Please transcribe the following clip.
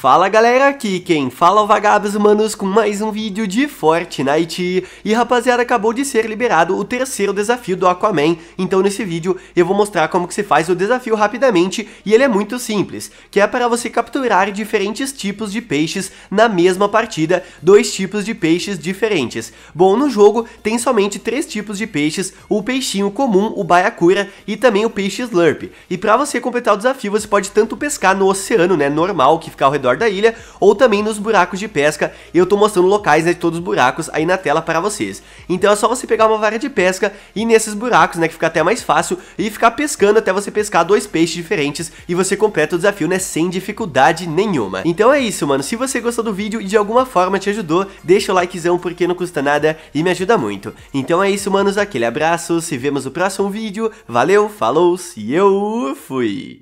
Fala galera, aqui quem fala é o Vagabos Humanos com mais um vídeo de Fortnite. E rapaziada, acabou de ser liberado o terceiro desafio do Aquaman, então nesse vídeo eu vou mostrar como que se faz o desafio rapidamente e ele é muito simples, que é para você capturar diferentes tipos de peixes na mesma partida, dois tipos de peixes diferentes. Bom, no jogo tem somente três tipos de peixes, o peixinho comum, o baiacura e também o peixe slurp. E para você completar o desafio você pode tanto pescar no oceano, né, normal, que fica ao redor redor da ilha, ou também nos buracos de pesca, e eu tô mostrando locais né, de todos os buracos aí na tela para vocês. Então é só você pegar uma vara de pesca e nesses buracos, né, que fica até mais fácil, e ficar pescando até você pescar dois peixes diferentes e você completa o desafio, né, sem dificuldade nenhuma. Então é isso, mano, se você gostou do vídeo e de alguma forma te ajudou, deixa o likezão porque não custa nada e me ajuda muito. Então é isso, manos, aquele abraço, se vemos no próximo vídeo, valeu, falou, e eu fui!